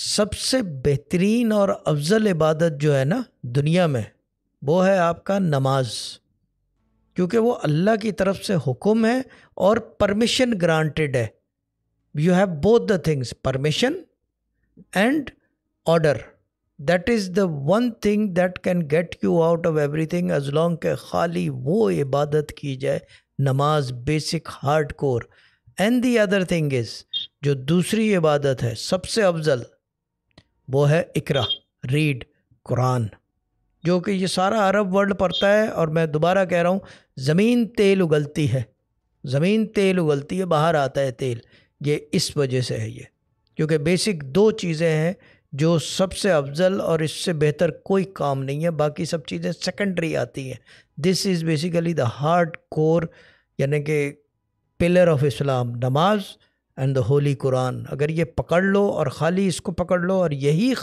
सबसे बेहतरीन और अफजल इबादत जो है ना दुनिया में वो है आपका नमाज क्योंकि वो अल्लाह की तरफ से हुक्म है और परमिशन ग्रांटेड है you have both the things permission and order that is the one thing that can get you out of everything as long के खाली वो इबादत की जाए नमाज basic hard core and the other thing is जो दूसरी इबादत है सबसे अफजल वो है इकरा रीड कुरान जो कि ये सारा अरब वर्ल्ड पढ़ता है और मैं दोबारा कह रहा हूँ ज़मीन तेल उगलती है ज़मीन तेल उगलती है बाहर आता है तेल ये इस वजह से है ये क्योंकि बेसिक दो चीज़ें हैं जो सबसे अफजल और इससे बेहतर कोई काम नहीं है बाकी सब चीज़ें सेकेंडरी आती हैं this is basically the hard core यानी कि पिलर ऑफ इस्लाम नमाज़ एंड द होली कुरान अगर ये पकड़ लो और खाली इसको पकड़ लो और यही